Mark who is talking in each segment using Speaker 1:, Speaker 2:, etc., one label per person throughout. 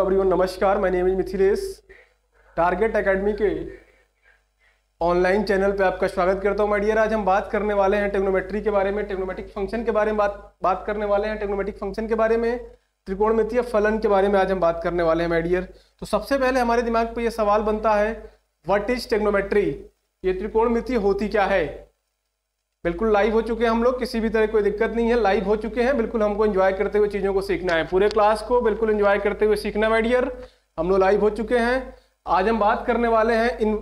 Speaker 1: Everyone नमस्कार मैं name Mithilesh target academy के ऑनलाइन चैनल पे आपका स्वागत करता हूँ माइडियर आज हम बात करने वाले हैं टेक्नोमेट्री के बारे में टेक्नोमेटिक फंक्शन के बारे में बात बात करने वाले हैं टेक्नोमेटिक फंक्शन के बारे में त्रिकोणमितीय फलन के बारे में आज हम बात करने वाले हैं माइडियर तो सबसे पहले हमारे दिमाग पर यह सवाल बनता है वट इज टेक्नोमेट्री ये त्रिकोण होती क्या है बिल्कुल लाइव हो चुके हैं हम लोग किसी भी तरह कोई दिक्कत नहीं है लाइव हो चुके हैं बिल्कुल हमको एंजॉय करते हुए चीज़ों को सीखना है पूरे क्लास को बिल्कुल एंजॉय करते हुए सीखना डियर हम लोग लाइव हो चुके हैं आज हम बात करने वाले हैं इन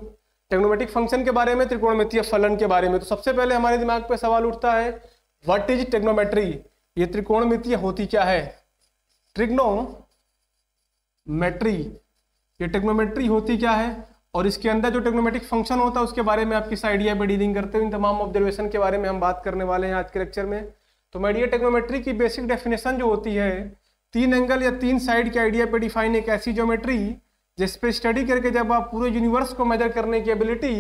Speaker 1: टेक्नोमेटिक फंक्शन के बारे में त्रिकोणमितीय फलन के बारे में तो सबसे पहले हमारे दिमाग पर सवाल उठता है वट इज टेक्नोमेट्री ये त्रिकोणमितीय होती क्या है ट्रिग्नोमेट्री ये टेक्नोमेट्री होती क्या है और इसके अंदर जो टेक्नोमेटिक फंक्शन होता है उसके बारे में आप किस आइडिया पे डीलिंग करते हो इन तमाम ऑब्जर्वेशन के बारे में हम बात करने वाले हैं आज के लेक्चर में तो मैडिया टेक्नोमेट्री की बेसिक डेफिनेशन जो होती है तीन एंगल या तीन साइड के आइडिया पर डिफाइन एक ऐसी ज्योमेट्री जिस स्टडी करके जब आप पूरे यूनिवर्स को मेजर करने की एबिलिटी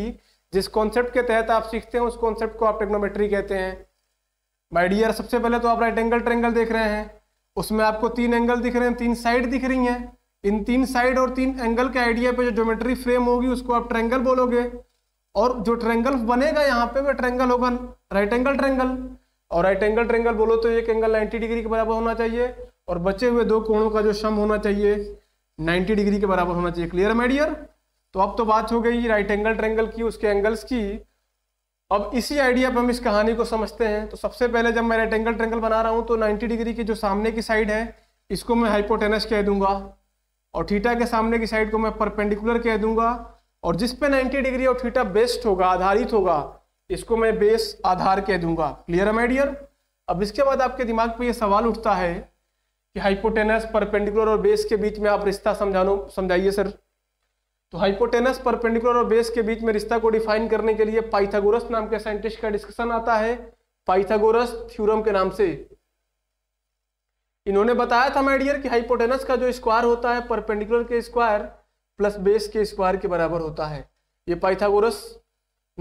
Speaker 1: जिस कॉन्सेप्ट के तहत आप सीखते हैं उस कॉन्सेप्ट को आप टेक्नोमेट्री कहते हैं माइडियर सबसे पहले तो आप राइट एंगल ट्रेंगल देख रहे हैं उसमें आपको तीन एंगल दिख रहे हैं तीन साइड दिख रही हैं इन तीन साइड और तीन एंगल के आइडिया पे जो ज्योमेट्री फ्रेम होगी उसको आप ट्रेंगल बोलोगे और जो ट्रेंगल बनेगा यहाँ पे वह ट्रेंगल होगा राइट एंगल ट्रेंगल और राइट एंगल ट्रेंगल बोलो तो एक एंगल 90 डिग्री के बराबर होना चाहिए और बचे हुए दो कोणों का जो सम होना चाहिए 90 डिग्री के बराबर होना चाहिए क्लियर मेडियर तो अब तो बात हो गई राइट एंगल ट्रेंगल की उसके एंगल्स की अब इसी आइडिया पर हम इस कहानी को समझते हैं तो सबसे पहले जब मैं राइट एंगल ट्रेंगल बना रहा हूँ तो नाइन्टी डिग्री की जो सामने की साइड है इसको मैं हाइपोटेनस कह दूंगा और थीटा के सामने की साइड को मैं परपेंडिकुलर कह दूंगा और जिस पे 90 डिग्री और थीटा बेस्ट होगा आधारित होगा इसको मैं बेस आधार कह दूंगा क्लियर है माइडियर अब इसके बाद आपके दिमाग पे ये सवाल उठता है कि हाइपोटेनस परपेंडिकुलर और बेस के बीच में आप रिश्ता समझानो समझाइए सर तो हाइपोटेनस परपेंडिकुलर और बेस के बीच में रिश्ता को डिफाइन करने के लिए पाइथागोरस नाम के साइंटिस्ट का डिस्कशन आता है पाइथागोरस थ्योरम के नाम से इन्होंने बताया था माइडियर कि हाइपोटेनस का जो स्क्वायर होता है परपेंडिकुलर के स्क्वायर प्लस बेस के स्क्वायर के बराबर होता है ये पाइथागोरस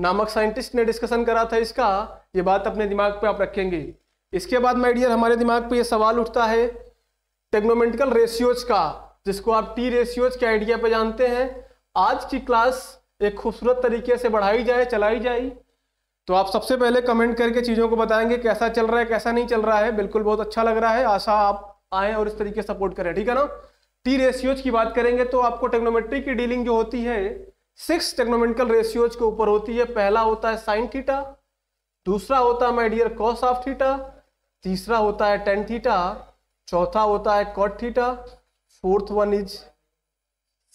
Speaker 1: नामक साइंटिस्ट ने डिस्कशन करा था इसका ये बात अपने दिमाग पे आप रखेंगे इसके बाद माइडियर हमारे दिमाग पे ये सवाल उठता है टेक्नोमेंटिकल रेशियोज का जिसको आप टी रेशियोज के आइडिया पर जानते हैं आज की क्लास एक खूबसूरत तरीके से बढ़ाई जाए चलाई जाए तो आप सबसे पहले कमेंट करके चीज़ों को बताएंगे कैसा चल रहा है कैसा नहीं चल रहा है बिल्कुल बहुत अच्छा लग रहा है आशा आप आए और इस तरीके सपोर्ट करें ठीक है ना टी रेशियोज की बात करेंगे तो आपको टेक्नोमेट्री की डीलिंग जो होती है सिक्स टेक्नोमेटिकल रेशियोज के ऊपर होती है पहला होता है साइन थीटा दूसरा होता है माइडियर कॉस ऑफ थीटा तीसरा होता है टेन थीटा चौथा होता है cot theta fourth one is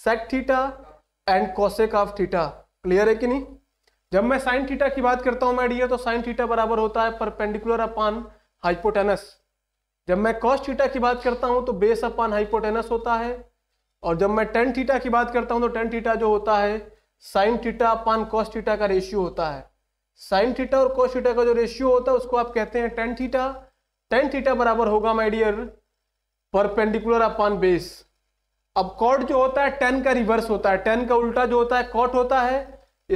Speaker 1: sec theta and cosec of theta clear है कि नहीं जब मैं साइन थीटा की बात करता हूं मैं तो साइन थीटा बराबर होता है परपेंडिकुलर अपान हाइपोटेनस जब मैं कॉस थीटा की बात करता हूं तो बेस अपान हाइपोटेनस होता है और जब मैं टेन थीटा की बात करता हूं तो टेन थीटा जो होता है sine theta upon cos theta का रेशियो होता है साइन थीटा और कॉस थीटा का जो रेशियो होता है उसको आप कहते हैं टेन थीटा टेन थीटा बराबर होगा my dear dear perpendicular upon base अब कॉट जो होता है टेन का रिवर्स होता है टेन का उल्टा जो होता है कॉट होता है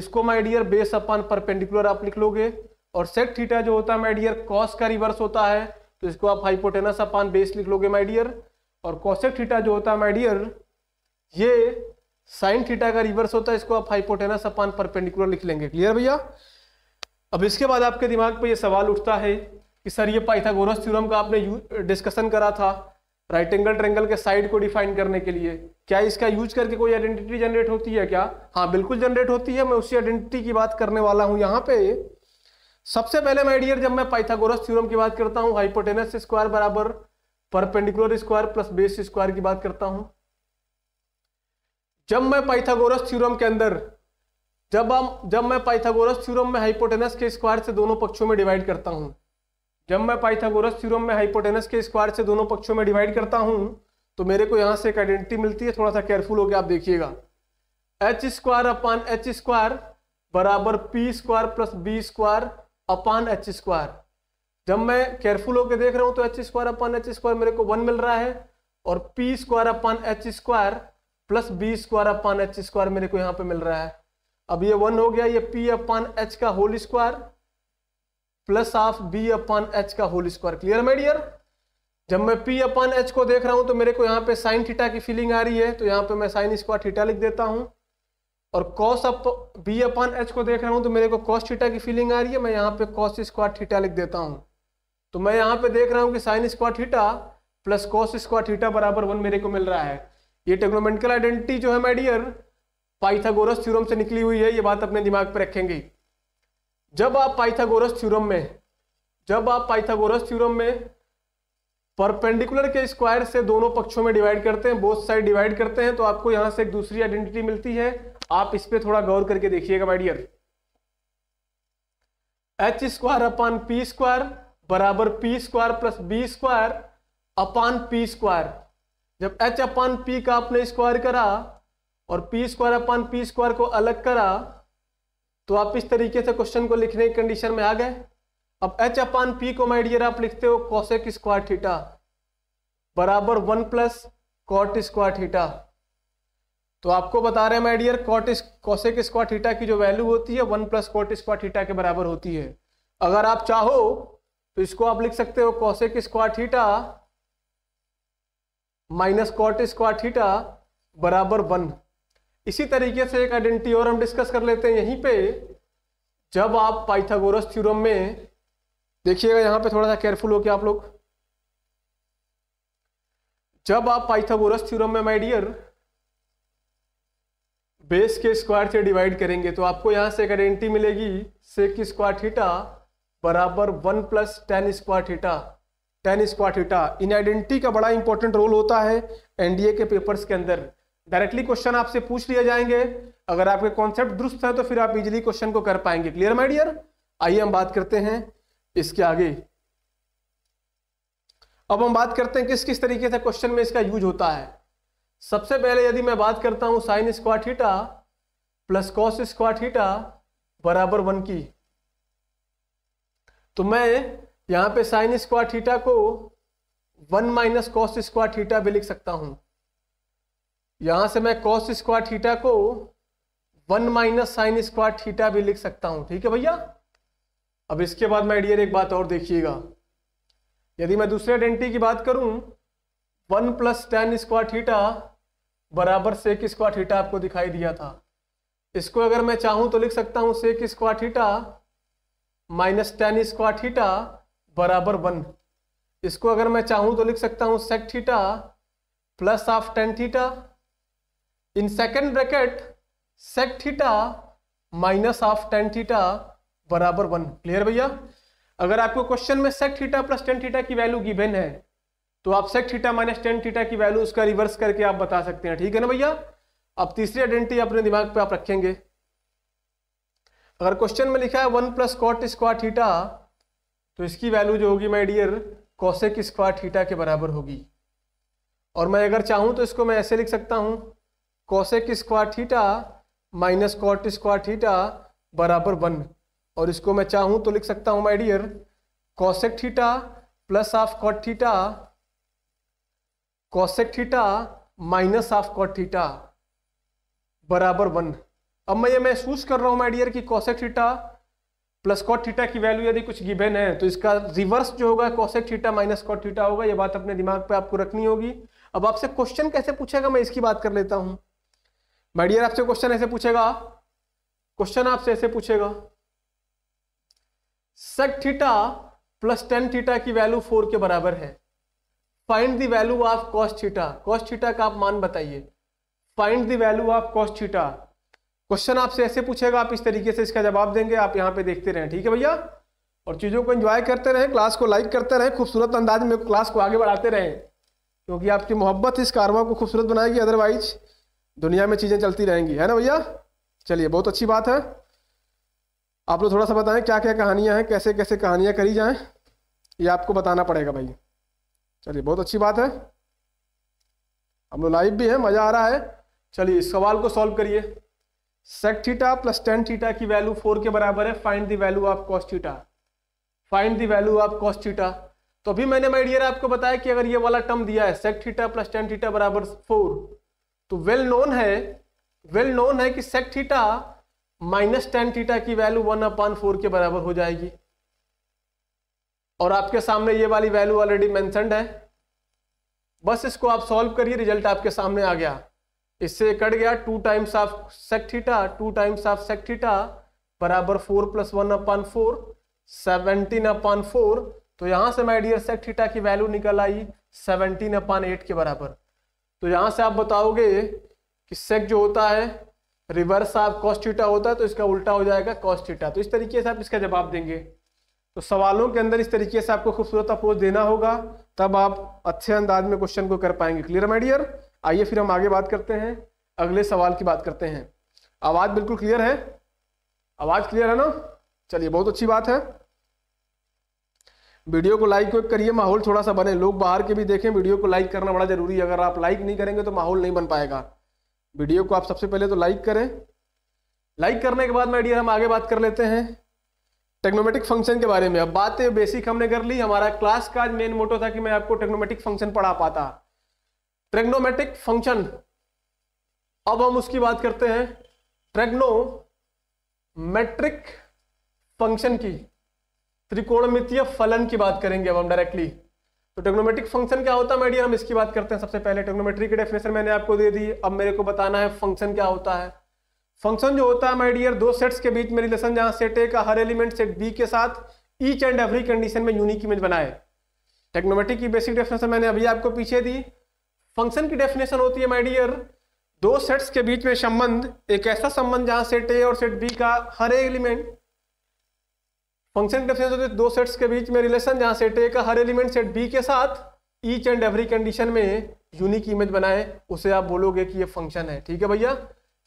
Speaker 1: इसको माइडियर बेस अपन परपेंडिकुलर आप लिख लोगे और सेट थीटा जो होता है माइडियर कॉस का रिवर्स होता है तो इसको आप हाइपोटेनस अपन बेस लिख लोगे माइडियर और कॉसेक थीटा जो होता है माइडियर ये साइन थीटा का रिवर्स होता है इसको आप हाइपोटेनस अपन परपेंडिकुलर लिख लेंगे क्लियर भैया अब इसके बाद आपके दिमाग पर यह सवाल उठता है कि सर ये पाइथागोरस थ्योरम का आपने डिस्कशन करा था राइट एंगल ट्रेंगल के साइड को डिफाइन करने के लिए क्या इसका यूज करके कोई आइडेंटिटी जनरेट होती है क्या हाँ बिल्कुल जनरेट होती है मैं उसी आइडेंटिटी की बात करने वाला हूँ यहाँ पे सबसे पहले मैं डियर जब मैं पाइथागोरस थ्योरम की बात करता हूँ हाइपोटेनस स्क्वायर बराबर perpendicular square plus base square की बात करता हूँ जब मैं पाइथागोरस थ्योरम के अंदर जब हम जब मैं पाइथागोरस थ्योरम में हाइपोटेनस के स्क्वायर से दोनों पक्षों में डिवाइड करता हूँ जब मैं पाइथागोरस थ्योरम में हाइपोटेनस के स्क्वायर से दोनों पक्षों में डिवाइड करता हूँ तो मेरे को यहाँ से एक आइडेंटिटी मिलती है थोड़ा सा केयरफुल होकर आप देखिएगा H square upon H square बराबर P square plus B square upon H square जब मैं केयरफुल होकर देख रहा हूँ तो H square upon H square मेरे को वन मिल रहा है और P square upon H square plus B square upon H square मेरे को यहाँ पर मिल रहा है अब ये वन हो गया ये पी अपान एच का whole square plus of B upon H का होल स्क्वायर क्लियर है डियर जब मैं पी अपन एच को देख रहा हूं तो मेरे को यहां पे साइन थीटा की फीलिंग आ रही है तो यहाँ पे मैं साइन स्क्वायर थीटा लिख देता हूं और cos up B upon H को देख रहा हूं तो मेरे को कॉस थीटा की फीलिंग आ रही है मैं यहाँ पे कॉस स्क्वायर थीटा लिख देता हूँ तो मैं यहाँ पे देख रहा हूँ कि sine square theta plus cos square theta बराबर वन मेरे को मिल रहा है ये टेक्नोमेंटिकल आइडेंटिटी जो है माइडियर पाइथागोरस थ्योरम से निकली हुई है ये बात अपने दिमाग पर रखेंगे जब आप पाइथागोरस थ्योरम में जब आप पाइथागोरस थ्योरम में परपेंडिकुलर के स्क्वायर से दोनों पक्षों में डिवाइड करते हैं बोथ साइड डिवाइड करते हैं तो आपको यहां से एक दूसरी आइडेंटिटी मिलती है आप इस पर थोड़ा गौर करके देखिएगा my dear H square upon P square बराबर P square plus B square upon P square जब एच अपान पी का आपने स्क्वायर करा और P square upon P square को अलग करा तो आप इस तरीके से क्वेश्चन को लिखने की कंडीशन में आ गए अब एच अपान पी को माइडियर आप लिखते हो कॉशेक स्क्वायर थीटा बराबर one plus cot square theta तो आपको बता रहे हैं my dear cot cosec square theta की जो वैल्यू होती है one plus cot square theta के बराबर होती है अगर आप चाहो तो इसको आप लिख सकते हो cosec square theta minus cot square theta बराबर वन इसी तरीके से एक आइडेंटिटी और हम डिस्कस कर लेते हैं यहीं पे जब आप पाइथागोरस थ्योरम में देखिएगा यहाँ पे थोड़ा सा केयरफुल हो के आप लोग जब आप पाइथागोरस थ्योरम में माय डियर बेस के स्क्वायर से डिवाइड करेंगे तो आपको यहां से एक आइडेंटिटी मिलेगी की स्क्वायर थीटा बराबर one plus tan square theta tan square theta इन आइडेंटिटी का बड़ा इंपॉर्टेंट रोल होता है एनडीए के पेपर्स के अंदर डायरेक्टली क्वेश्चन आपसे पूछ लिए जाएंगे अगर आपके कॉन्सेप्ट दुरुस्त है तो फिर आप इजिली क्वेश्चन को कर पाएंगे क्लियर माई डियर आइए हम बात करते हैं इसके आगे अब हम बात करते हैं किस किस तरीके से क्वेश्चन में इसका यूज होता है सबसे पहले यदि मैं बात करता हूं sine square theta plus cos square theta बराबर वन की तो मैं यहां पे साइन स्क्वायर थीटा को one minus cos square theta भी लिख सकता हूं यहां से मैं कॉस स्क्वायर थीटा को one minus sine square theta भी लिख सकता हूं ठीक है भैया अब इसके बाद मैं डियर एक बात और देखिएगा यदि मैं दूसरे आइडेंटिटी की बात करूं one plus tan square theta बराबर सेक स्क्वायर थीटा आपको दिखाई दिया था इसको अगर मैं चाहूं तो लिख सकता हूं sec square theta minus tan square theta बराबर वन इसको अगर मैं चाहूं तो लिख सकता हूं sec theta plus half tan theta in second bracket sec theta minus of tan theta बराबर वन क्लियर भैया अगर आपको क्वेश्चन में sec theta plus tan theta की वैल्यू गिवन है तो आप sec theta minus tan theta की वैल्यू उसका रिवर्स करके आप बता सकते हैं ठीक है ना भैया अब तीसरी आइडेंटिटी अपने दिमाग पे आप रखेंगे अगर क्वेश्चन में लिखा है one plus cot square theta तो इसकी वैल्यू जो होगी my dear cosec square theta के बराबर होगी और मैं अगर चाहूं तो इसको मैं ऐसे लिख सकता हूं cosec square theta minus cot square theta बराबर वन और इसको मैं चाहूँ तो लिख सकता हूँ my dear cosec theta plus of cot theta cosec theta minus of cot theta बराबर वन अब मैं ये महसूस कर रहा हूँ माई डियर कि cosec theta plus cot theta की वैल्यू यदि कुछ गिवन है तो इसका रिवर्स जो होगा cosec theta minus cot theta होगा ये बात अपने दिमाग पे आपको रखनी होगी अब आपसे क्वेश्चन कैसे पूछेगा मैं इसकी बात कर लेता हूँ माइडियर आपसे क्वेश्चन ऐसे पूछेगा क्वेश्चन आपसे ऐसे पूछेगा sec theta plus tan theta की वैल्यू फोर के बराबर है find the value of cos theta cos theta का आप मान बताइए find the value of cos theta question आपसे ऐसे पूछेगा आप इस तरीके से इसका जवाब देंगे आप यहाँ पे देखते रहें ठीक है भैया और चीज़ों को एंजॉय करते रहें क्लास को लाइक करते रहें खूबसूरत अंदाज में क्लास को आगे बढ़ाते रहें क्योंकि आपकी मोहब्बत इस कारवा को खूबसूरत बनाएगी अदरवाइज़ दुनिया में चीज़ें चलती रहेंगी है ना भैया चलिए बहुत अच्छी बात है आप लोग थोड़ा सा बताएं क्या क्या कहानियां हैं कैसे कैसे कहानियां करी जाएं ये आपको बताना पड़ेगा भाई चलिए बहुत अच्छी बात है हम लोग लाइव भी हैं मज़ा आ रहा है चलिए इस सवाल को सॉल्व करिए sec theta plus tan theta की वैल्यू फोर के बराबर है find the value of cos theta find the value of cos theta तो अभी मैंने माइडियर आपको बताया कि अगर ये वाला टर्म दिया है sec theta plus tan theta बराबर फोर तो वेल नोन है वेल नोन है कि sec theta minus tan theta की वैल्यू वन अपान फोर के बराबर हो जाएगी और आपके सामने ये वाली वैल्यू ऑलरेडी मैंसनड है बस इसको आप सॉल्व करिए रिजल्ट आपके सामने आ गया इससे कट गया two times of sec theta two times of sec theta बराबर four plus one upon four seventeen upon four तो यहां से माइडियर डियर सेक थीटा की वैल्यू निकल आई सेवनटीन अपान एट के बराबर तो यहाँ से आप बताओगे कि सेक जो होता है रिवर्स आप कॉस्टिटा होता है तो इसका उल्टा हो जाएगा कॉस्टिटा तो इस तरीके से आप इसका जवाब देंगे तो सवालों के अंदर इस तरीके से आपको खूबसूरत अप्रोच देना होगा तब आप अच्छे अंदाज में क्वेश्चन को कर पाएंगे क्लियर माइडियर आइए फिर हम आगे बात करते हैं अगले सवाल की बात करते हैं आवाज़ बिल्कुल क्लियर है आवाज़ क्लियर है ना चलिए बहुत अच्छी बात है वीडियो को लाइक करिए माहौल थोड़ा सा बने लोग बाहर के भी देखें वीडियो को लाइक करना बड़ा ज़रूरी है अगर आप लाइक नहीं करेंगे तो माहौल नहीं बन पाएगा वीडियो को आप सबसे पहले तो लाइक करें लाइक करने के बाद मैं डियर हम आगे बात कर लेते हैं टेक्नोमेटिक फंक्शन के बारे में अब बातें बेसिक हमने कर ली हमारा क्लास का मेन मोटो था कि मैं आपको टेक्नोमेटिक फंक्शन पढ़ा पाता ट्रेग्नोमेटिक फंक्शन अब हम उसकी बात करते हैं ट्रेग्नोमेट्रिक फंक्शन की त्रिकोणमितीय फलन की बात करेंगे अब हम डायरेक्टली तो टेक्नोमेट्रिक फंक्शन क्या होता है माइडियर हम इसकी बात करते हैं सबसे पहले टेक्नोमेट्री की डेफिनेशन मैंने आपको दे दी अब मेरे को बताना है फंक्शन क्या होता है फंक्शन जो होता है माइडियर दो सेट्स के बीच में रिलेशन जहां सेट ए का हर एलिमेंट सेट बी के साथ ईच एंड एवरी कंडीशन में यूनिक इमेज बनाए टेक्नोमेट्री की बेसिक डेफिनेशन मैंने अभी आपको पीछे दी फंक्शन की डेफिनेशन होती है माइडियर दो सेट्स के बीच में संबंध एक ऐसा संबंध जहां सेट ए और सेट बी का हर एलिमेंट फंक्शन डिफरेंस होते दो सेट्स के बीच में रिलेशन जहाँ सेट ए का हर एलिमेंट सेट बी के साथ ईच एंड एवरी कंडीशन में यूनिक इमेज बनाए उसे आप बोलोगे कि ये फंक्शन है ठीक है भैया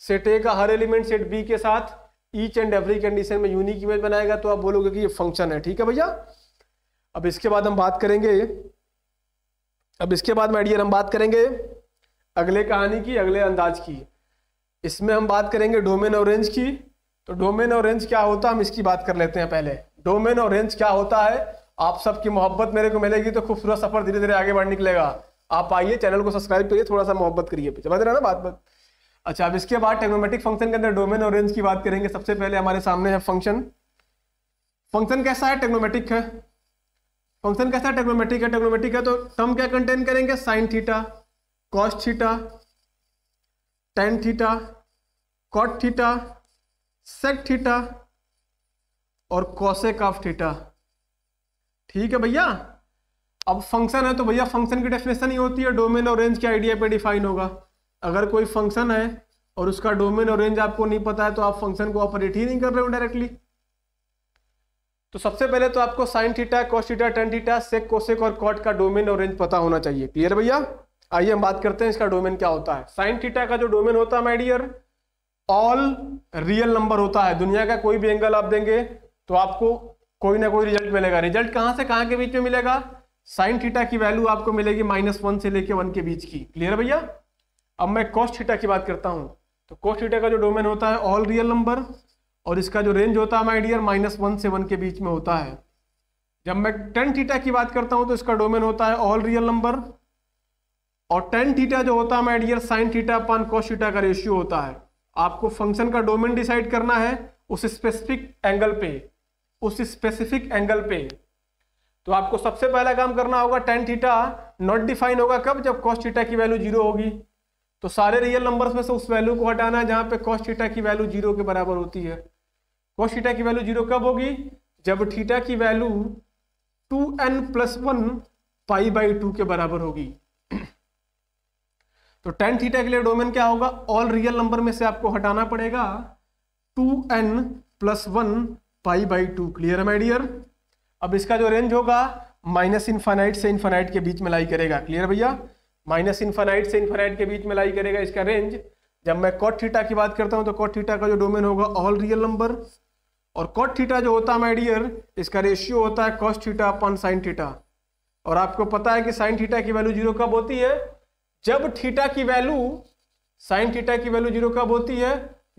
Speaker 1: सेट ए का हर एलिमेंट सेट बी के साथ ईच एंड एवरी कंडीशन में यूनिक इमेज बनाएगा तो आप बोलोगे कि ये फंक्शन है ठीक है भैया अब इसके बाद हम बात करेंगे अब इसके बाद मैडियर हम बात करेंगे अगले कहानी की अगले अंदाज की इसमें हम बात करेंगे डोमेन और रेंज की तो डोमेन और रेंज क्या होता है हम इसकी बात कर लेते हैं पहले डोमेन और रेंज क्या होता है आप सबकी मोहब्बत मेरे को मिलेगी तो खूबसूरत सफर धीरे धीरे आगे बढ़ निकलेगा आप आइए चैनल को सब्सक्राइब करिए थोड़ा सा मोहब्बत करिए समझ रहे ना बात बात अच्छा अब इसके बाद टेक्नोमेटिक फंक्शन के अंदर डोमेन और रेंज की बात करेंगे सबसे पहले हमारे सामने है फंक्शन फंक्शन कैसा है टेक्नोमेटिक है फंक्शन कैसा है टेक्नोमेटिक है टेक्नोमेटिक है तो टर्म क्या कंटेन करेंगे sine theta cos theta tan theta cot theta sec theta और कॉसेक ऑफ थीटा ठीक है भैया अब फंक्शन है तो भैया फंक्शन की डेफिनेशन ही होती है डोमेन और रेंज के आइडिया पे डिफाइन होगा अगर कोई फंक्शन है और उसका डोमेन और रेंज आपको नहीं पता है तो आप फंक्शन को ऑपरेट ही नहीं कर रहे हो डायरेक्टली तो सबसे पहले तो आपको sine theta cos theta tan theta sec cosec और कॉट का डोमेन और रेंज पता होना चाहिए क्लियर भैया आइए हम बात करते हैं इसका डोमेन क्या होता है साइन थीटा का जो डोमेन होता है माइडियर ऑल रियल नंबर होता है दुनिया का कोई भी एंगल आप देंगे तो आपको कोई ना कोई रिजल्ट मिलेगा रिजल्ट कहां से कहां के बीच में मिलेगा साइन थीटा की वैल्यू आपको मिलेगी माइनस वन से लेके वन के बीच की क्लियर है भैया अब मैं कॉस्ट थीटा की बात करता हूँ तो कॉस्ट थीटा का जो डोमेन होता है ऑल रियल नंबर और इसका जो रेंज होता है माई डियर माइनस वन से वन के बीच में होता है जब मैं टेन थीटा की बात करता हूँ तो इसका डोमेन होता है ऑल रियल नंबर और टेन थीटा जो होता है my dear sine theta upon cos theta का रेशियो होता है आपको फंक्शन का डोमेन डिसाइड करना है उस स्पेसिफिक एंगल पे उस स्पेसिफिक एंगल पे तो आपको सबसे पहला काम करना होगा टेन थीटा नॉट डिफाइन होगा कब जब कॉस्ट थीटा की वैल्यू जीरो होगी तो सारे रियल नंबर्स में से उस वैल्यू को हटाना है जहां पे कॉस्ट थीटा की वैल्यू जीरो के बराबर होती है कॉस्ट थीटा की वैल्यू जीरो कब होगी जब थीटा की value two n plus one pi by two के बराबर होगी तो टेन थीटा के लिए डोमेन क्या होगा ऑल रियल नंबर में से आपको हटाना पड़ेगा two n plus one pi by two clear है माई डियर अब इसका जो रेंज होगा माइनस इन्फानाइट से इन्फानाइट के बीच में लाई करेगा क्लियर भैया माइनस इन्फानाइट से इन्फानाइट के बीच में लाई करेगा इसका रेंज जब मैं कॉट थीटा की बात करता हूँ तो कॉट थीटा का जो डोमेन होगा ऑल रियल नंबर और कॉट थीटा जो होता है माइडियर इसका रेशियो होता है cos theta upon sine theta और आपको पता है कि साइन थीटा की वैल्यू जीरो कब होती है जब थीटा की वैल्यू साइन थीटा की वैल्यू जीरो कब होती है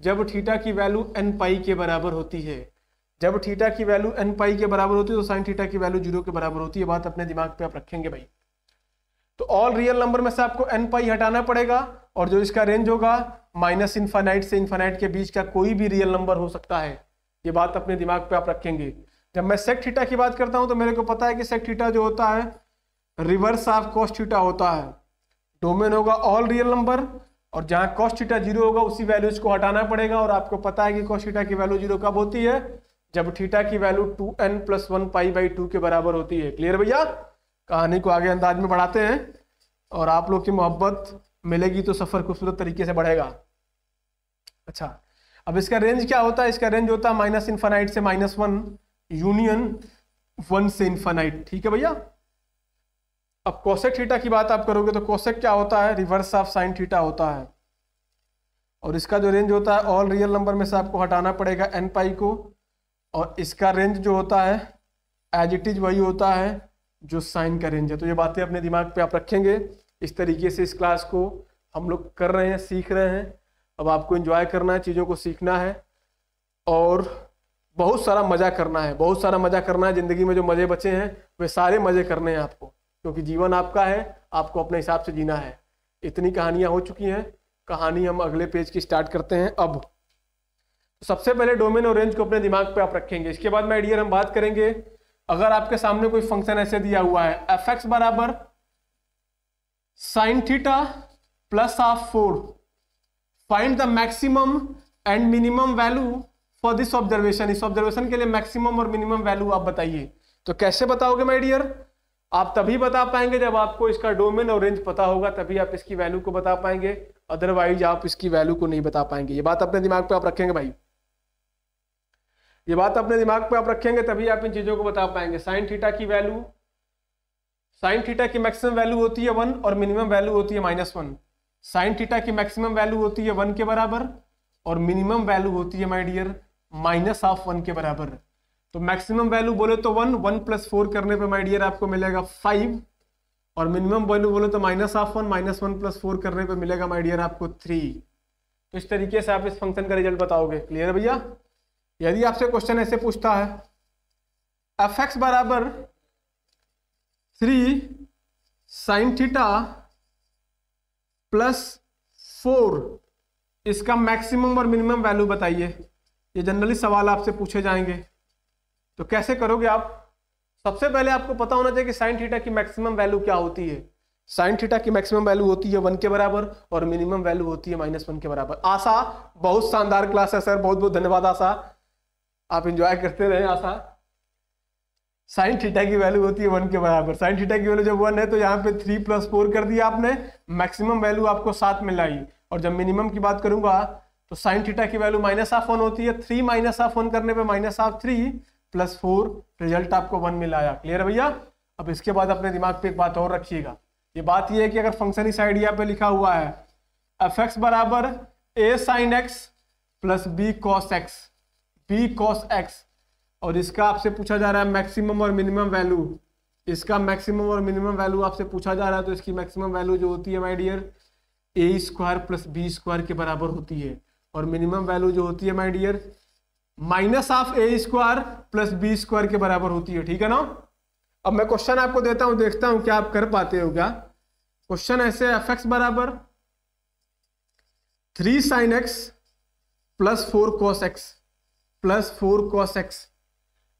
Speaker 1: जब थीटा की वैल्यू एन पाई के बराबर होती है जब थीटा की वैल्यू एन पाई के बराबर होती है तो साइन थीटा की वैल्यू जीरो के बराबर होती है बात अपने दिमाग पे आप रखेंगे भाई तो ऑल रियल नंबर में से आपको एन पाई हटाना पड़ेगा और जो इसका रेंज होगा माइनस इन्फानाइट से इन्फानाइट के बीच का कोई भी रियल नंबर हो सकता है ये बात अपने दिमाग पे आप रखेंगे जब मैं सेक थीटा की बात करता हूँ तो मेरे को पता है कि सेक थीटा जो होता है रिवर्स ऑफ कॉस्ट थीटा होता है डोमेन होगा ऑल रियल नंबर और जहाँ कॉस्ट थीटा जीरो होगा उसी वैल्यूज को हटाना पड़ेगा और आपको पता है कि कॉस्ट थीटा की वैल्यू जीरो कब होती है जब थीटा की value two n plus one pi by two के बराबर होती है क्लियर भैया कहानी को आगे अंदाज में बढ़ाते हैं और आप लोग की मोहब्बत मिलेगी तो सफ़र खूबसूरत तरीके से बढ़ेगा अच्छा अब इसका रेंज क्या होता है इसका रेंज होता है माइनस इन्फानाइट से माइनस वन यूनियन वन से इन्फानाइट ठीक है भैया अब कोसेक थीटा की बात आप करोगे तो कोसेक क्या होता है रिवर्स ऑफ साइन थीटा होता है और इसका जो रेंज होता है ऑल रियल नंबर में से आपको हटाना पड़ेगा एन पाई को और इसका रेंज जो होता है एज इट इज़ वही होता है जो साइन का रेंज है तो ये बातें अपने दिमाग पे आप रखेंगे इस तरीके से इस क्लास को हम लोग कर रहे हैं सीख रहे हैं अब आपको इन्जॉय करना है चीज़ों को सीखना है और बहुत सारा मज़ा करना है बहुत सारा मज़ा करना है ज़िंदगी में जो मज़े बचे हैं वे सारे मज़े करने हैं आपको क्योंकि जीवन आपका है आपको अपने हिसाब से जीना है इतनी कहानियाँ हो चुकी हैं कहानी हम अगले पेज की स्टार्ट करते हैं अब सबसे पहले डोमेन और रेंज को अपने दिमाग पे आप रखेंगे इसके बाद में डियर हम बात करेंगे अगर आपके सामने कोई फंक्शन ऐसे दिया हुआ है एफ एक्स बराबर sine theta plus of four find the maximum and minimum value for this observation इस ऑब्जर्वेशन के लिए मैक्सिमम और मिनिमम वैल्यू आप बताइए तो कैसे बताओगे माय डियर आप तभी बता पाएंगे जब आपको इसका डोमेन और रेंज पता होगा तभी आप इसकी वैल्यू को बता पाएंगे अदरवाइज आप इसकी वैल्यू को नहीं बता पाएंगे ये बात अपने दिमाग पे आप रखेंगे भाई ये बात अपने दिमाग पे आप रखेंगे तभी आप इन चीज़ों को बता पाएंगे साइन थीटा की वैल्यू साइन थीटा की मैक्सिमम वैल्यू होती है वन और मिनिमम वैल्यू होती है माइनस वन साइन थीटा की मैक्सिमम वैल्यू होती है वन के बराबर और मिनिमम वैल्यू होती है my dear minus of one के बराबर तो मैक्सिमम वैल्यू बोले तो वन वन प्लस फोर करने पर माई डियर आपको मिलेगा फाइव और मिनिमम वैल्यू बोले तो minus of one minus one plus four करने पर मिलेगा माई डियर आपको थ्री तो इस तरीके से आप इस फंक्शन का रिजल्ट बताओगे क्लियर है भैया यदि आपसे क्वेश्चन ऐसे पूछता है एफ एक्स बराबर three sine theta plus four इसका मैक्सिमम और मिनिमम वैल्यू बताइए ये जनरली सवाल आपसे पूछे जाएंगे तो कैसे करोगे आप सबसे पहले आपको पता होना चाहिए कि साइन थीटा की मैक्सिमम वैल्यू क्या होती है साइन थीटा की मैक्सिमम वैल्यू होती है वन के बराबर और मिनिमम वैल्यू होती है माइनस वन के बराबर आशा बहुत शानदार क्लास है सर बहुत बहुत धन्यवाद आशा आप इंजॉय करते रहे आशा साइन थीटा की वैल्यू होती है वन के बराबर साइन थीटा की वैल्यू जब वन है तो यहाँ पे थ्री प्लस फोर कर दिया आपने मैक्सिमम वैल्यू आपको सात में लाई और जब मिनिमम की बात करूंगा तो साइन थीटा की वैल्यू माइनस हाफ वन होती है थ्री माइनस हाफ वन करने पे minus half three plus four result आपको वन मिला आया क्लियर है भैया अब इसके बाद अपने दिमाग पे एक बात और रखिएगा ये बात यह है कि अगर फंक्शन इस आइडिया पे लिखा हुआ है एफ एक्स बराबर A sine X plus B cos X P cos X और इसका आपसे पूछा जा रहा है मैक्सिमम और मिनिमम वैल्यू इसका मैक्सिमम और मिनिमम वैल्यू आपसे पूछा जा रहा है तो इसकी मैक्सिमम वैल्यू जो होती है my dear A square plus B square के बराबर होती है और मिनिमम वैल्यू जो होती है my dear minus of A square plus B square के बराबर होती है ठीक है ना अब मैं क्वेश्चन आपको देता हूं देखता हूं क्या आप कर पाते हो क्या क्वेश्चन ऐसे एफ एक्स बराबर three sine X plus four cos X plus four cos X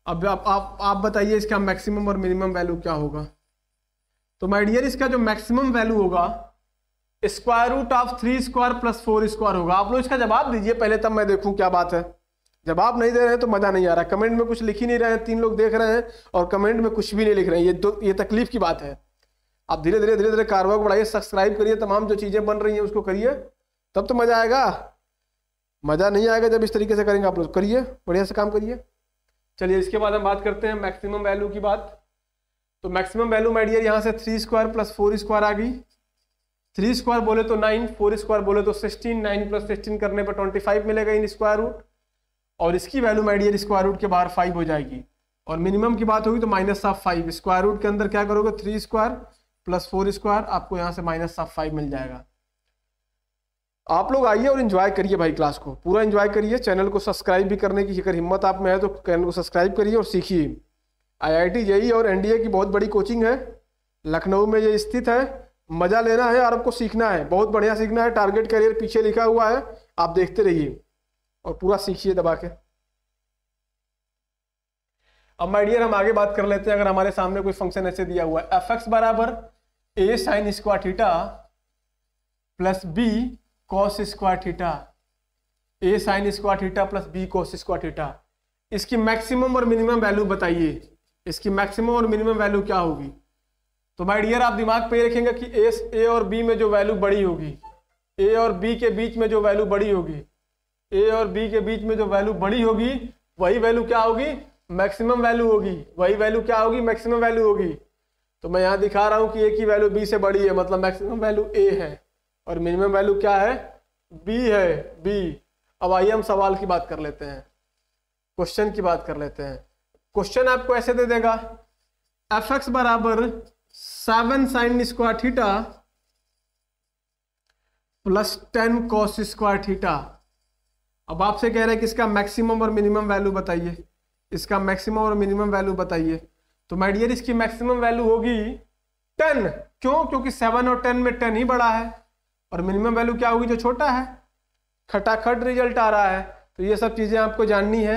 Speaker 1: अब आप आप, आप बताइए इसका मैक्सिमम और मिनिमम वैल्यू क्या होगा तो माय डियर इसका जो मैक्सिमम वैल्यू होगा square root of three square plus four square होगा आप लोग इसका जवाब दीजिए पहले तब मैं देखूं क्या बात है जवाब नहीं दे रहे हैं तो मजा नहीं आ रहा कमेंट में कुछ लिख ही नहीं रहे हैं तीन लोग देख रहे हैं और कमेंट में कुछ भी नहीं लिख रहे हैं ये दो ये तकलीफ की बात है आप धीरे धीरे धीरे धीरे कार्रवाई बढ़ाइए सब्सक्राइब करिए तमाम जो चीज़ें बन रही हैं उसको करिए तब तो मजा आएगा मज़ा नहीं आएगा जब इस तरीके से करेंगे आप लोग करिए बढ़िया से काम करिए चलिए इसके बाद हम बात करते हैं मैक्सिमम वैल्यू की बात तो मैक्सिमम वैल्यू माई डियर यहाँ से three square plus four square आ गई थ्री स्क्वायर बोले तो नाइन फोर स्क्वायर बोले तो सिक्सटीन नाइन प्लस सिक्सटीन करने पर ट्वेंटी फाइव मिलेगा इन स्क्वायर रूट और इसकी value my dear square root के बाहर फाइव हो जाएगी और मिनिमम की बात होगी तो minus of five square root के अंदर क्या करोगे three square plus four square आपको यहाँ से माइनस ऑफ फाइव मिल जाएगा आप लोग आइए और इन्जॉय करिए भाई क्लास को पूरा इन्जॉय करिए चैनल को सब्सक्राइब भी करने की अगर हिम्मत आप में है तो चैनल को सब्सक्राइब करिए और सीखिए आईआईटी आई e और एनडीए की बहुत बड़ी कोचिंग है लखनऊ में ये स्थित है मज़ा लेना है और आपको सीखना है बहुत बढ़िया सीखना है टारगेट करियर पीछे लिखा हुआ है आप देखते रहिए और पूरा सीखिए दबा के अब माइडियर हम आगे बात कर लेते हैं अगर हमारे सामने कोई फंक्शन ऐसे दिया हुआ है एफ एक्स बराबर A sine square plus B cos square theta A sine square theta plus B cos square theta इसकी मैक्सिमम और मिनिमम वैल्यू बताइए इसकी मैक्सिमम और मिनिमम वैल्यू क्या होगी तो माय डियर आप दिमाग पे रखेंगे कि ए ए और बी में जो वैल्यू बड़ी होगी ए और बी के बीच में जो वैल्यू बड़ी होगी ए और बी के बीच में जो वैल्यू बड़ी होगी वही वैल्यू क्या होगी मैक्सिमम वैल्यू होगी वही वैल्यू क्या होगी मैक्सिमम वैल्यू होगी तो मैं यहाँ दिखा रहा हूँ कि ए की वैल्यू बी से बड़ी है मतलब मैक्सिमम वैल्यू ए है और मिनिमम वैल्यू क्या है बी है बी अब आइए हम सवाल की बात कर लेते हैं क्वेश्चन की बात कर लेते हैं क्वेश्चन आपको ऐसे दे देगा एफ एक्स बराबर seven sine square theta plus ten cos square theta अब आपसे कह रहे हैं कि इसका मैक्सिमम और मिनिमम वैल्यू बताइए इसका मैक्सिमम और मिनिमम वैल्यू बताइए तो माय डियर इसकी मैक्सिमम वैल्यू होगी टेन क्यों क्योंकि सेवन और टेन में टेन ही बड़ा है और मिनिमम वैल्यू क्या होगी जो छोटा है खटाखट रिजल्ट आ रहा है तो ये सब चीज़ें आपको जाननी है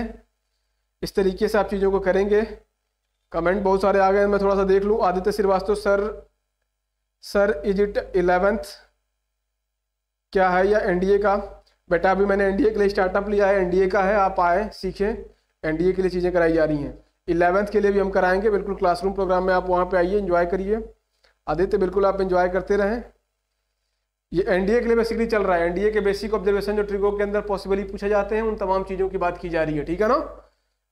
Speaker 1: इस तरीके से आप चीज़ों को करेंगे कमेंट बहुत सारे आ गए मैं थोड़ा सा देख लूँ Aditya Shrivastava sir sir is it eleventh क्या है या एनडीए का बेटा अभी मैंने एनडीए के लिए स्टार्टअप लिया है एनडीए का है आप आए सीखें एनडीए के लिए चीज़ें कराई जा रही हैं इलेवेंथ के लिए भी हम कराएंगे बिल्कुल क्लासरूम प्रोग्राम में आप वहाँ पे आइए इन्जॉय करिए आदित्य बिल्कुल आप इन्जॉय करते रहें ये एनडीए के लिए बेसिकली चल रहा है एनडीए के बेसिक ऑब्जर्वेशन जो ट्रिगो के अंदर पॉसिबली पूछे जाते हैं उन तमाम चीज़ों की बात की जा रही है ठीक है ना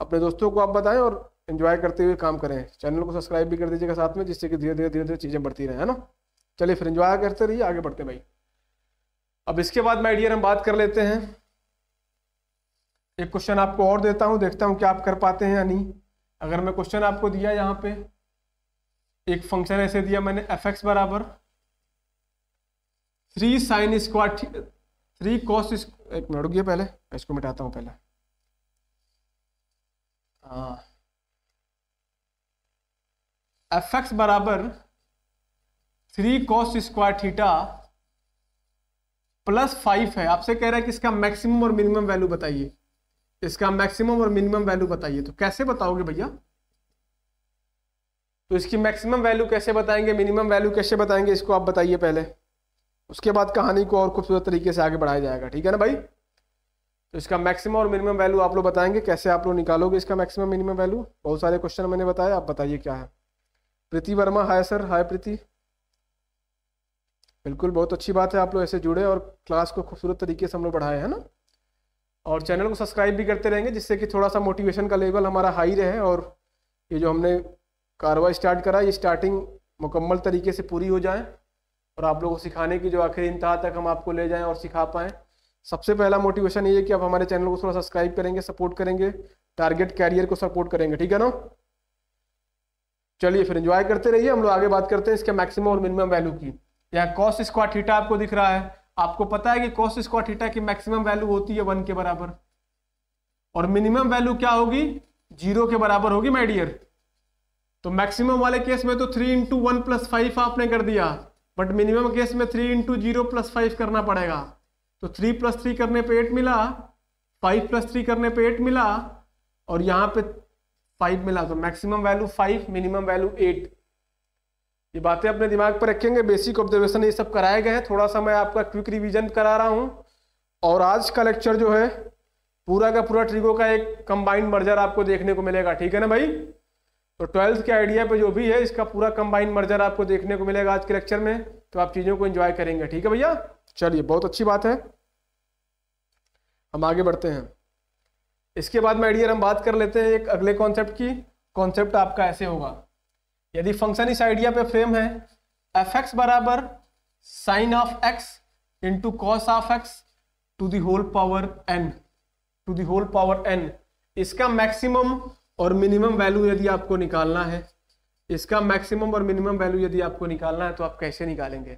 Speaker 1: अपने दोस्तों को आप बताएं और एंजॉय करते हुए काम करें चैनल को सब्सक्राइब भी कर दीजिएगा साथ में जिससे कि धीरे धीरे धीरे धीरे चीज़ें बढ़ती रहे है ना चलिए फिर एंजॉय करते रहिए आगे बढ़ते भाई अब इसके बाद मैं डियर हम बात कर लेते हैं एक क्वेश्चन आपको और देता हूँ देखता हूँ क्या आप कर पाते हैं या नहीं अगर मैं क्वेश्चन आपको दिया यहाँ पे एक फंक्शन ऐसे दिया मैंने एफ एक्स बराबर three sine square three cos एक मिनट रुकिए पहले मैं इसको मिटाता हूँ पहले एफ हाँ। एक्स बराबर three cos square theta plus five है आपसे कह रहा है कि इसका मैक्सिमम और मिनिमम वैल्यू बताइए इसका मैक्सिमम और मिनिमम वैल्यू बताइए तो कैसे बताओगे भैया तो इसकी मैक्सिमम वैल्यू कैसे बताएंगे मिनिमम वैल्यू कैसे बताएंगे इसको आप बताइए पहले उसके बाद कहानी को और खूबसूरत तरीके से आगे बढ़ाया जाएगा ठीक है ना भाई तो इसका मैक्सिमम और मिनिमम वैल्यू आप लोग बताएंगे कैसे आप लोग निकालोगे इसका मैक्सिमम मिनिमम वैल्यू बहुत सारे क्वेश्चन मैंने बताया आप बताइए क्या है प्रीति वर्मा हाय सर हाय प्रीति बिल्कुल बहुत अच्छी बात है आप लोग ऐसे जुड़े और क्लास को खूबसूरत तरीके से हम लोग बढ़ाए हैं ना और चैनल को सब्सक्राइब भी करते रहेंगे जिससे कि थोड़ा सा मोटिवेशन का लेवल हमारा हाई रहे और ये जो हमने कार्रवाई स्टार्ट करा ये स्टार्टिंग मुकम्मल तरीके से पूरी हो जाए और आप लोगों को सिखाने की जो आखिरी इंतहा तक हम आपको ले जाएं और सिखा पाएँ सबसे पहला मोटिवेशन ये है कि आप हमारे चैनल को थोड़ा सब्सक्राइब करेंगे सपोर्ट करेंगे टारगेट कैरियर को सपोर्ट करेंगे ठीक है ना चलिए फिर इंजॉय करते रहिए हम लोग आगे बात करते हैं इसके मैक्सिमम और मिनिमम वैल्यू की यहाँ कॉस स्क्वाड हीटा आपको दिख रहा है आपको पता है कि कॉस स्क्वाड हीटा की मैक्सिमम वैल्यू होती है वन के बराबर और मिनिमम वैल्यू क्या होगी जीरो के बराबर होगी माइडियर तो मैक्सिमम वाले केस में तो three into one plus five आपने कर दिया बट मिनिमम केस में three into zero plus five करना पड़ेगा तो थ्री प्लस थ्री करने पे एट मिला फाइव प्लस थ्री करने पे एट मिला और यहाँ पे फाइव मिला तो maximum value five minimum value eight ये बातें अपने दिमाग पर रखेंगे बेसिक ऑब्जर्वेशन ये सब कराए गए हैं थोड़ा सा मैं आपका क्विक रिविजन करा रहा हूँ और आज का लेक्चर जो है पूरा का पूरा ट्रिगो का एक कंबाइंड मर्जर आपको देखने को मिलेगा ठीक है ना भाई तो ट्वेल्थ के आइडिया पे जो भी है इसका पूरा कंबाइंड मर्जर आपको देखने को मिलेगा आज के लेक्चर में तो आप चीज़ों को एंजॉय करेंगे ठीक है भैया चलिए बहुत अच्छी बात है हम आगे बढ़ते हैं इसके बाद में हम बात कर लेते हैं एक अगले कॉन्सेप्ट की कॉन्सेप्ट आपका ऐसे होगा यदि फंक्शन इस आइडिया पे फ्रेम है एफ एक्स बराबर sine of X into cos of X to the whole power N to the whole power N इसका मैक्सिमम और मिनिमम वैल्यू यदि आपको निकालना है इसका मैक्सिमम और मिनिमम वैल्यू यदि आपको निकालना है तो आप कैसे निकालेंगे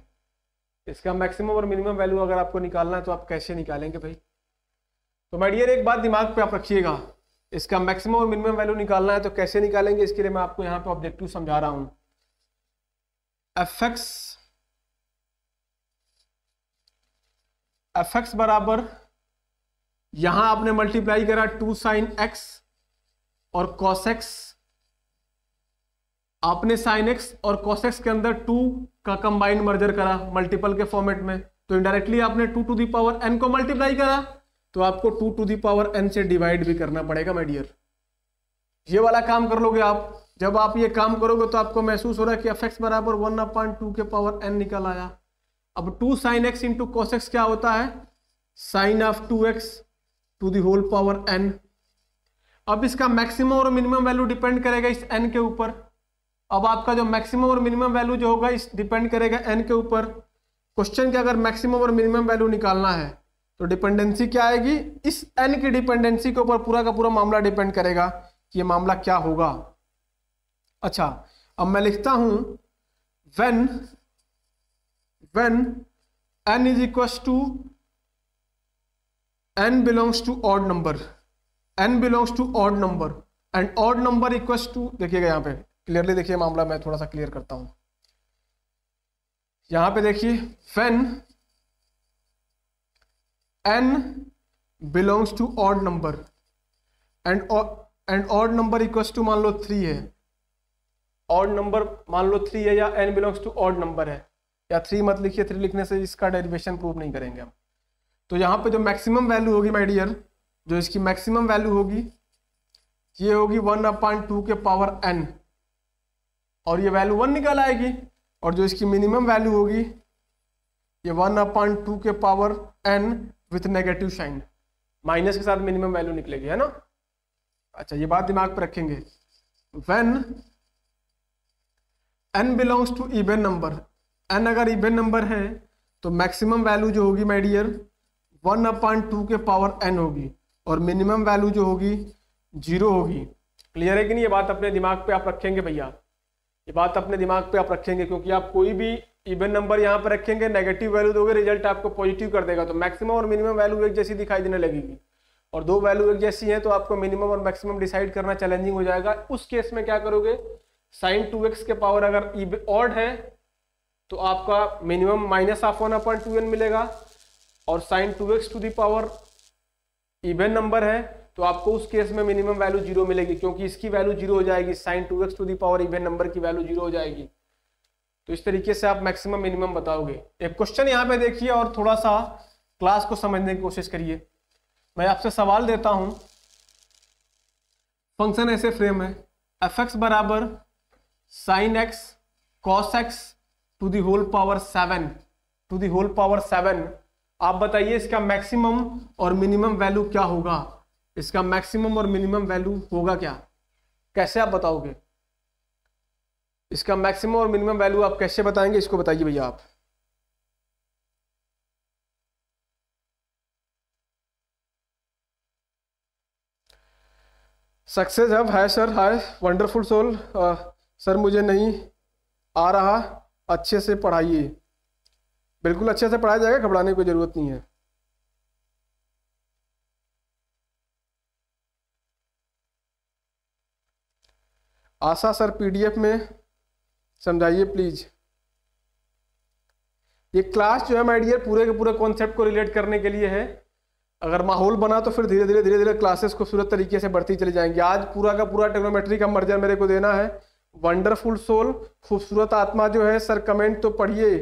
Speaker 1: इसका मैक्सिमम और मिनिमम वैल्यू अगर आपको निकालना है तो आप कैसे निकालेंगे भाई तो माय डियर एक बात दिमाग पे आप रखिएगा इसका मैक्सिमम और मिनिमम वैल्यू निकालना है तो कैसे निकालेंगे इसके लिए मैं आपको यहाँ पे ऑब्जेक्टिव समझा रहा हूँ एफ एक्स एफ एक्स बराबर यहाँ आपने मल्टीप्लाई करा टू साइन एक्स और कॉसेक्स आपने साइन एक्स और कॉसेक्स के अंदर टू का कंबाइन मर्जर करा मल्टीपल के फॉर्मेट में तो इनडायरेक्टली आपने टू टू दावर एन को मल्टीप्लाई करा तो आपको टू टू दावर एन से डिवाइड भी करना पड़ेगा माय डियर ये वाला काम कर लोगे आप जब आप ये काम करोगे तो आपको महसूस हो रहा है कि एफ एक्स बराबर वन पॉइंट टू के पावर एन निकल आया अब two sine X into cos x क्या होता है sine of two X to the whole power N अब इसका मैक्सिमम और मिनिमम वैल्यू डिपेंड करेगा इस एन के ऊपर अब आपका जो मैक्सिमम और मिनिमम वैल्यू जो होगा इस डिपेंड करेगा एन के ऊपर क्वेश्चन के अगर मैक्सिमम और मिनिमम वैल्यू निकालना है तो डिपेंडेंसी क्या आएगी इस एन की डिपेंडेंसी के ऊपर पूरा का पूरा मामला डिपेंड करेगा कि ये मामला क्या होगा अच्छा अब मैं लिखता हूं when when N is equal to N belongs to odd number N belongs to odd number and odd number equals to देखिएगा यहाँ पे क्लियरली देखिए मामला मैं थोड़ा सा क्लियर करता हूँ यहाँ पे देखिए when N belongs to odd number and and odd number equals to मान लो थ्री है ऑड नंबर मान लो थ्री है या N belongs to odd number है या थ्री मत लिखिए थ्री लिखने से इसका डेरिवेशन प्रूव नहीं करेंगे हम तो यहाँ पे जो मैक्सिमम वैल्यू होगी माय डियर जो इसकी मैक्सिमम वैल्यू होगी ये होगी वन अपॉइंट टू के पावर एन और ये वैल्यू वन निकल आएगी और जो इसकी मिनिमम वैल्यू होगी ये वन अपॉइंट टू के power N with negative sign minus के साथ मिनिमम वैल्यू निकलेगी है ना अच्छा ये बात दिमाग पर रखेंगे when N belongs to even number N अगर इवेन नंबर है तो मैक्सिमम वैल्यू जो होगी माइडियर वन अपॉइंट टू के पावर एन होगी और मिनिमम वैल्यू जो होगी जीरो होगी क्लियर है कि नहीं ये बात अपने दिमाग पे आप रखेंगे भैया ये बात अपने दिमाग पे आप रखेंगे क्योंकि आप कोई भी इवन नंबर यहाँ पर रखेंगे नेगेटिव वैल्यू दोगे रिजल्ट आपको पॉजिटिव कर देगा तो मैक्सिमम और मिनिमम वैल्यू एक जैसी दिखाई देने लगेगी और दो वैल्यू एक जैसी है तो आपको मिनिमम और मैक्सिमम डिसाइड करना चैलेंजिंग हो जाएगा उस केस में क्या करोगे साइन टू एक्स के पावर अगर ऑड है तो आपका minimum minus half one upon two N मिलेगा और sine two X to the power even number है तो आपको उस केस में मिनिमम वैल्यू जीरो मिलेगी क्योंकि इसकी वैल्यू जीरो हो जाएगी sine two X to the power even number की वैल्यू जीरो हो जाएगी तो इस तरीके से आप मैक्सिमम मिनिमम बताओगे एक क्वेश्चन यहाँ पे देखिए और थोड़ा सा क्लास को समझने की कोशिश करिए मैं आपसे सवाल देता हूँ फंक्शन ऐसे फ्रेम है एफ एक्स बराबर sine X cos X to the whole power seven to the whole power seven आप बताइए इसका मैक्सिमम और मिनिमम वैल्यू क्या होगा इसका मैक्सिमम और मिनिमम वैल्यू होगा क्या कैसे आप बताओगे इसका मैक्सिमम और मिनिमम वैल्यू आप कैसे बताएंगे इसको बताइए भैया आप सक्सेस हब है sir hi wonderful soul sir मुझे नहीं आ रहा अच्छे से पढ़ाइए बिल्कुल अच्छे से पढ़ाया जाएगा घबराने की कोई ज़रूरत नहीं है आशा सर पीडीएफ में समझाइए प्लीज़ ये क्लास जो है माय डियर पूरे के पूरे कॉन्सेप्ट को रिलेट करने के लिए है अगर माहौल बना तो फिर धीरे धीरे धीरे धीरे क्लासेस खूबसूरत तरीके से बढ़ती चली जाएंगी आज पूरा का पूरा टेक्नोमेट्री का मर्जर मेरे को देना है वंडरफुल सोल खूबसूरत आत्मा जो है सर कमेंट तो पढ़िए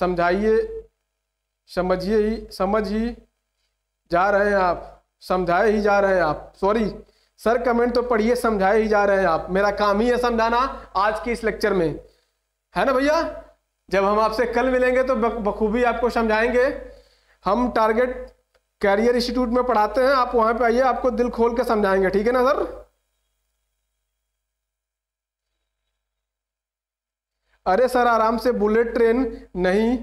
Speaker 1: समझाइए समझिए ही समझ ही जा रहे हैं आप समझाए ही जा रहे हैं आप सॉरी सर कमेंट तो पढ़िए समझाए ही जा रहे हैं आप मेरा काम ही है समझाना आज के इस लेक्चर में है ना भैया जब हम आपसे कल मिलेंगे तो बखूबी आपको समझाएंगे हम टारगेट कैरियर इंस्टीट्यूट में पढ़ाते हैं आप वहाँ पे आइए आपको दिल खोल के समझाएंगे ठीक है ना सर अरे सर आराम से बुलेट ट्रेन नहीं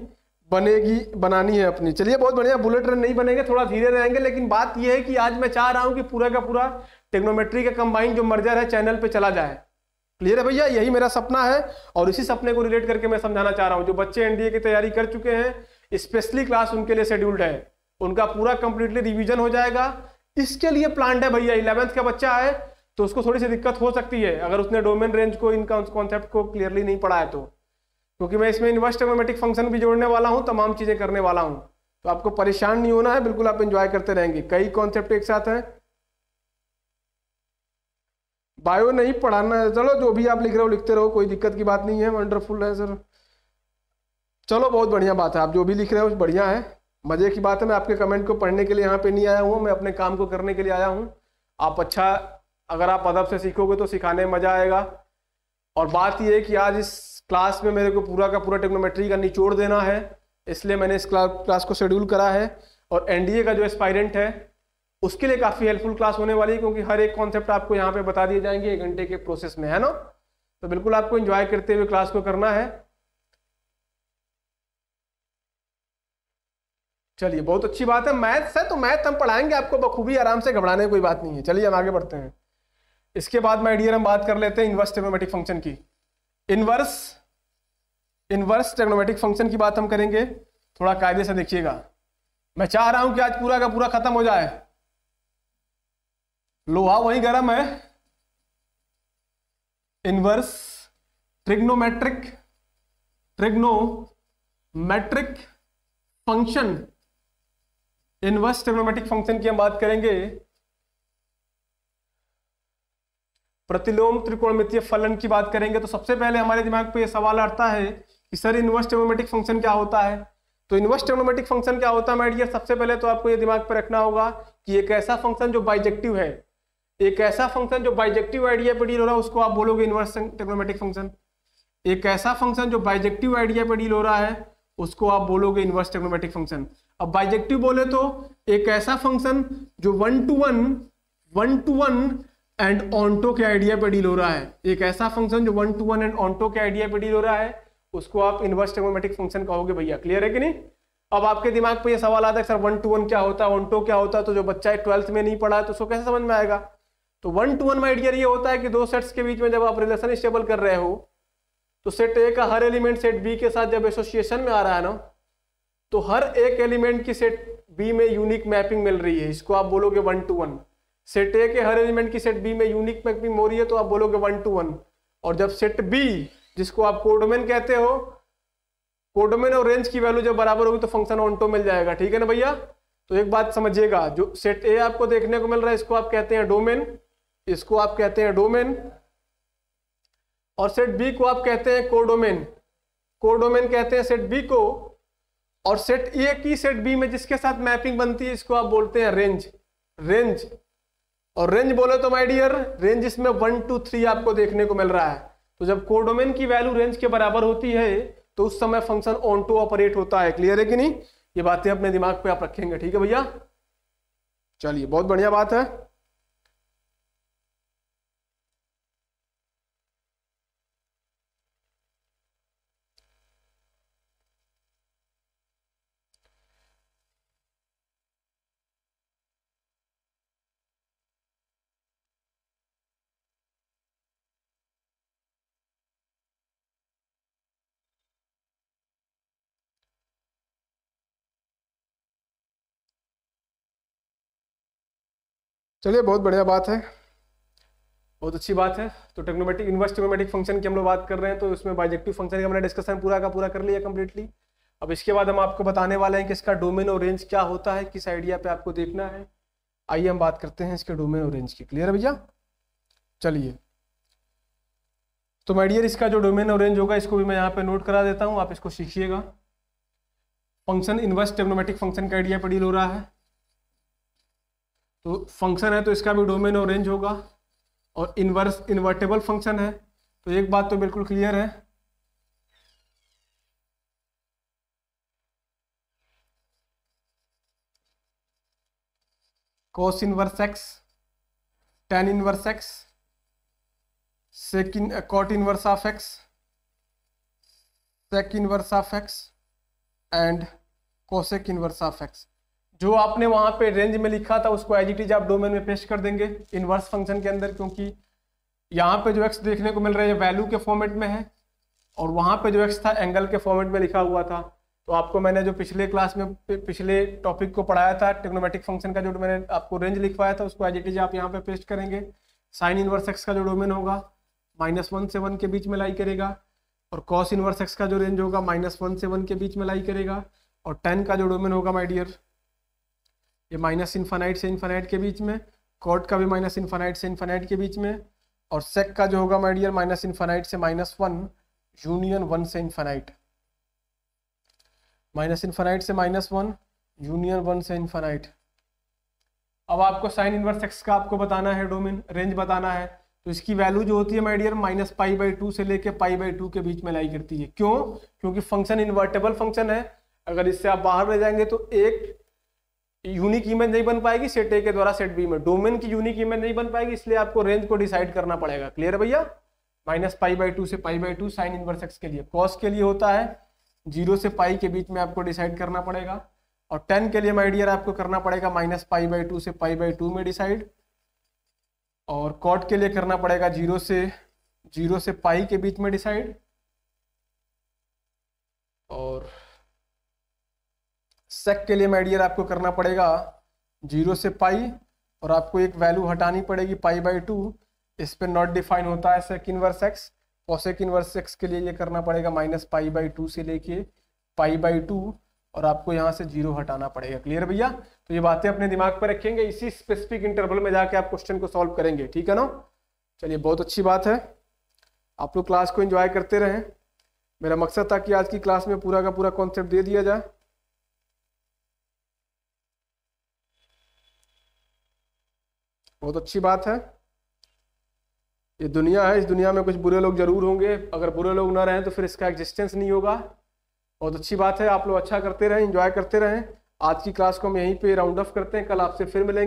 Speaker 1: बनेगी बनानी है अपनी चलिए बहुत बढ़िया बुलेट ट्रेन नहीं बनेंगे थोड़ा धीरे रहेंगे लेकिन बात यह है कि आज मैं चाह रहा हूँ कि पूरा का पूरा टेक्नोमेट्री का कंबाइन जो मर्जर है चैनल पर चला जाए क्लियर है भैया यही मेरा सपना है और इसी सपने को रिलेट करके मैं समझाना चाह रहा हूँ जो बच्चे एनडीए की तैयारी कर चुके हैं स्पेशली क्लास उनके लिए शेड्यूल्ड है उनका पूरा कंप्लीटली रिविजन हो जाएगा इसके लिए प्लान है भैया इलेवेंथ का बच्चा है तो उसको थोड़ी सी दिक्कत हो सकती है अगर उसने डोमेन रेंज को इनका कॉन्सेप्ट को क्लियरली नहीं पढ़ा है तो क्योंकि मैं इसमें इन्वर्स ट्रिग्नोमेट्रिक फंक्शन भी जोड़ने वाला हूँ तमाम चीज़ें करने वाला हूँ तो आपको परेशान नहीं होना है बिल्कुल आप इंजॉय करते रहेंगे कई कॉन्सेप्ट एक साथ हैं बायो नहीं पढ़ाना है चलो जो भी आप लिख रहे हो लिखते रहो कोई दिक्कत की बात नहीं है वंडरफुल है सर चलो बहुत बढ़िया बात है आप जो भी लिख रहे हो बढ़िया है मज़े की बात है मैं आपके कमेंट को पढ़ने के लिए यहाँ पे नहीं आया हूँ मैं अपने काम को करने के लिए आया हूँ आप अच्छा अगर आप अदब से सीखोगे तो सिखाने में मज़ा आएगा और बात यह है कि आज इस क्लास में मेरे को पूरा का पूरा टेक्नोमेट्री का निचोड़ देना है इसलिए मैंने इस क्लास को शेड्यूल करा है और एनडीए का जो एस्पायरेंट है उसके लिए काफ़ी हेल्पफुल क्लास होने वाली है क्योंकि हर एक कॉन्सेप्ट आपको यहाँ पे बता दिए जाएंगे एक घंटे के प्रोसेस में है ना तो बिल्कुल आपको इन्जॉय करते हुए क्लास को करना है चलिए बहुत अच्छी बात है मैथ्स है तो मैथ हम पढ़ाएंगे आपको बखूबी आराम से घबराने कोई बात नहीं है चलिए हम आगे बढ़ते हैं इसके बाद माइडियर हम बात कर लेते हैं इन्वर्स मैथमेटिक फंक्शन की इनवर्स इनवर्स टेक्नोमेटिक फंक्शन की बात हम करेंगे थोड़ा कायदे से देखिएगा मैं चाह रहा हूं कि आज पूरा का पूरा खत्म हो जाए लोहा वही गर्म है inverse trigonometric trigonometric function inverse trigonometric function की हम बात करेंगे प्रतिलोम त्रिकोणमितीय फलन की बात करेंगे तो सबसे पहले हमारे दिमाग पे ये सवाल आता है कि सर इन्वर्स टेग्नोमेटिक फंक्शन क्या होता है तो इन्वर्स टेग्नोमेटिक फंक्शन क्या होता है माइडियर सबसे पहले तो आपको ये दिमाग पर रखना होगा कि एक ऐसा फंक्शन जो बाइजेक्टिव है एक ऐसा फंक्शन जो बाइजेक्टिव आइडिया पर डील हो रहा है उसको आप बोलोगे इन्वर्स टेग्नोमेटिक फंक्शन एक ऐसा फंक्शन जो बाइजेक्टिव आइडिया पे डील हो रहा है उसको आप बोलोगे इन्वर्स टेक्नोमेटिक फंक्शन अब बाइजेक्टिव बोले तो एक ऐसा फंक्शन जो one to one one to one and onto के आइडिया पे डील हो रहा है एक ऐसा फंक्शन जो one to one and onto के आइडिया पे डील हो रहा है उसको आप इनवर्स टेगोमेटिक फंक्शन कहोगे भैया क्लियर है कि नहीं अब आपके दिमाग पे ये सवाल आता है सर वन टू वन क्या होता है ऑनटो क्या होता है तो जो बच्चा ट्वेल्थ में नहीं पढ़ा है तो उसको कैसे समझ में आएगा तो वन टू वन में आइडिया ये होता है कि दो सेट्स के बीच में जब आप रिलेशन स्टेबल कर रहे हो तो सेट ए का हर एलिमेंट सेट बी के साथ जब एसोसिएशन में आ रहा है ना तो हर एक एलिमेंट की सेट बी में यूनिक मैपिंग मिल रही है इसको आप बोलोगे one to one set A के हर एलिमेंट की सेट बी में यूनिक मैकमिंग हो रही है तो आप बोलोगे वन टू वन और जब सेट बी जिसको आप कोडोमेन कहते हो कोडोमेन और रेंज की वैल्यू जब बराबर होगी तो फंक्शन ऑनटो मिल जाएगा ठीक है ना भैया तो एक बात समझिएगा जो सेट ए आपको देखने को मिल रहा है इसको आप कहते हैं डोमेन इसको आप कहते हैं डोमेन और सेट बी को आप कहते हैं कोडोमेन कोडोमेन कहते हैं सेट बी को और सेट ए की सेट बी में जिसके साथ मैपिंग बनती है इसको आप बोलते हैं रेंज रेंज और रेंज बोले तो माय डियर रेंज इसमें वन टू थ्री आपको देखने को मिल रहा है तो जब कोडोमेन की वैल्यू रेंज के बराबर होती है तो उस समय फंक्शन ऑन टू ऑपरेट होता है क्लियर है कि नहीं ये बातें अपने दिमाग पे आप रखेंगे ठीक है भैया चलिए बहुत बढ़िया बात है चलिए बहुत बढ़िया बात है बहुत अच्छी बात है तो टेक्नोमेटिक इन्वर्स टेक्नोमेटिक फंक्शन की हम लोग बात कर रहे हैं तो इसमें बाइजेक्टिव फंक्शन का हमने डिस्कशन पूरा का पूरा कर लिया कम्प्लीटली अब इसके बाद हम आपको बताने वाले हैं कि इसका डोमेन और रेंज क्या होता है किस आइडिया पे आपको देखना है आइए हम बात करते हैं इसके डोमेन और रेंज की क्लियर है भैया चलिए तो माइडियर इसका जो डोमेन और रेंज होगा इसको भी मैं यहाँ पे नोट करा देता हूँ आप इसको सीखिएगा फंक्शन इन्वर्स टेक्नोमेटिक फंक्शन का आइडिया पर डील हो रहा है तो फंक्शन है तो इसका भी डोमेन और रेंज होगा और इनवर्स इन्वर्टेबल फंक्शन है तो एक बात तो बिल्कुल क्लियर है cos inverse x tan inverse x सेकिन cot inverse of x sec inverse of x and cosec inverse of x जो आपने वहां पे रेंज में लिखा था उसको एज इट इज आप डोमेन में पेस्ट कर देंगे इनवर्स फंक्शन के अंदर क्योंकि यहाँ पे जो एक्स देखने को मिल रहा है वैल्यू के फॉर्मेट में है और वहाँ पे जो एक्स था एंगल के फॉर्मेट में लिखा हुआ था तो आपको मैंने जो पिछले क्लास में पिछले टॉपिक को पढ़ाया था टेक्नोमेटिक फंक्शन का जो मैंने आपको रेंज लिखवाया था उसको एज इट इज आप यहाँ पे पेस्ट करेंगे साइन इनवर्स एक्स का जो डोमेन होगा माइनस वन से वन के बीच में लाई करेगा और कॉस इनवर्स एक्स का जो रेंज होगा माइनस वन से वन के बीच में लाई करेगा और टेन का जो डोमेन होगा माई डियर ये माइनस इन्फानाइट से इन्फानाइट के बीच में कॉर्ड का भी माइनस इन्फानाइट से इन्फानाइट के बीच में और सेक का जो होगा माइडियर माइनस इन्फानाइट से माइनस वन यूनियन वन से इन्फानाइट माइनस इन्फानाइट से माइनस वन यूनियन वन से इन्फानाइट अब आपको साइन इनवर्स एक्स का आपको बताना है डोमिन रेंज बताना है तो इसकी वैल्यू जो होती है my dear minus pi by two से लेकर पाई बाई टू के बीच में लाई करती है क्यों क्योंकि फंक्शन इन्वर्टेबल फंक्शन है अगर इससे आप बाहर ले जाएंगे तो एक यूनिक इमेज नहीं बन पाएगी सेट ए के द्वारा सेट बी में डोमेन की यूनिक इमेज नहीं बन पाएगी इसलिए आपको रेंज को डिसाइड करना पड़ेगा क्लियर भैया माइनस पाई बाई टू से pi by two sine inverse x के लिए कॉस के लिए होता है जीरो से पाई के बीच में आपको डिसाइड करना पड़ेगा और टेन के लिए माइडियर आपको करना पड़ेगा माइनस पाई बाई टू से पाई बाई टू में डिसाइड और कॉट के लिए करना पड़ेगा जीरो से जीरो से पाई के बीच में डिसाइड और सेक के लिए माइडियर आपको करना पड़ेगा जीरो से पाई और आपको एक वैल्यू हटानी पड़ेगी पाई बाई टू इस पर नॉट डिफाइन होता है sec inverse x cosec inverse x के लिए ये करना पड़ेगा माइनस पाई बाई टू से लेके पाई बाई टू और आपको यहाँ से जीरो हटाना पड़ेगा क्लियर भैया तो ये बातें अपने दिमाग पर रखेंगे इसी स्पेसिफिक इंटरवल में जाके आप क्वेश्चन को सॉल्व करेंगे ठीक है ना चलिए बहुत अच्छी बात है आप लोग क्लास को एंजॉय करते रहें मेरा मकसद था कि आज की क्लास में पूरा का पूरा कॉन्सेप्ट दे दिया जाए बहुत अच्छी बात है ये दुनिया है इस दुनिया में कुछ बुरे लोग जरूर होंगे अगर बुरे लोग ना रहें तो फिर इसका एग्जिस्टेंस नहीं होगा बहुत अच्छी बात है आप लोग अच्छा करते रहें इंजॉय करते रहें आज की क्लास को हम यहीं पे राउंड ऑफ करते हैं कल आपसे फिर मिलेंगे